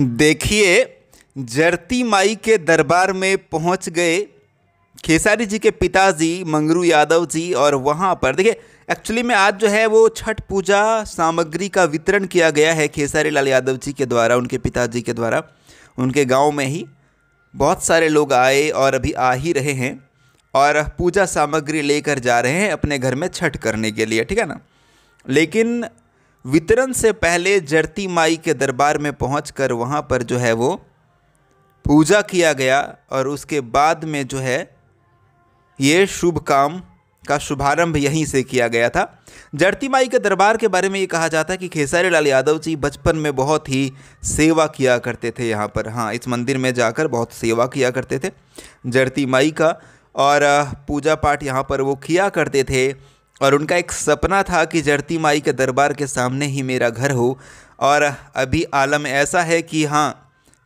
देखिए जरती माई के दरबार में पहुंच गए खेसारी जी के पिताजी मंगरू यादव जी और वहाँ पर देखिए एक्चुअली में आज जो है वो छठ पूजा सामग्री का वितरण किया गया है खेसारी लाल यादव जी के द्वारा उनके पिताजी के द्वारा उनके गांव में ही बहुत सारे लोग आए और अभी आ ही रहे हैं और पूजा सामग्री लेकर जा रहे हैं अपने घर में छठ करने के लिए ठीक है ना लेकिन वितरण से पहले जरती माई के दरबार में पहुंचकर वहां पर जो है वो पूजा किया गया और उसके बाद में जो है ये शुभ काम का शुभारंभ यहीं से किया गया था जड़ती माई के दरबार के बारे में ये कहा जाता है कि खेसारी लाल यादव जी बचपन में बहुत ही सेवा किया करते थे यहाँ पर हाँ इस मंदिर में जाकर बहुत सेवा किया करते थे जड़ती माई का और पूजा पाठ यहाँ पर वो किया करते थे और उनका एक सपना था कि जड़ती माई के दरबार के सामने ही मेरा घर हो और अभी आलम ऐसा है कि हाँ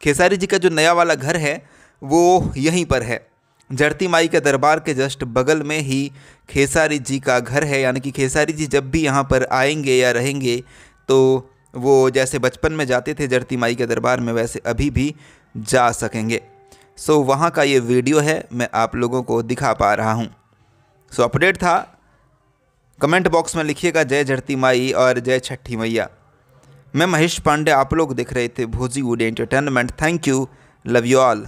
खेसारी जी का जो नया वाला घर है वो यहीं पर है जरती माई के दरबार के जस्ट बगल में ही खेसारी जी का घर है यानी कि खेसारी जी जब भी यहाँ पर आएंगे या रहेंगे तो वो जैसे बचपन में जाते थे जड़ती माई के दरबार में वैसे अभी भी जा सकेंगे सो वहाँ का ये वीडियो है मैं आप लोगों को दिखा पा रहा हूँ सो अपडेट था कमेंट बॉक्स में लिखिएगा जय झड़ती माई और जय छठी मैया मैं महेश पांडे आप लोग देख रहे थे Bhojiwood entertainment thank you love you all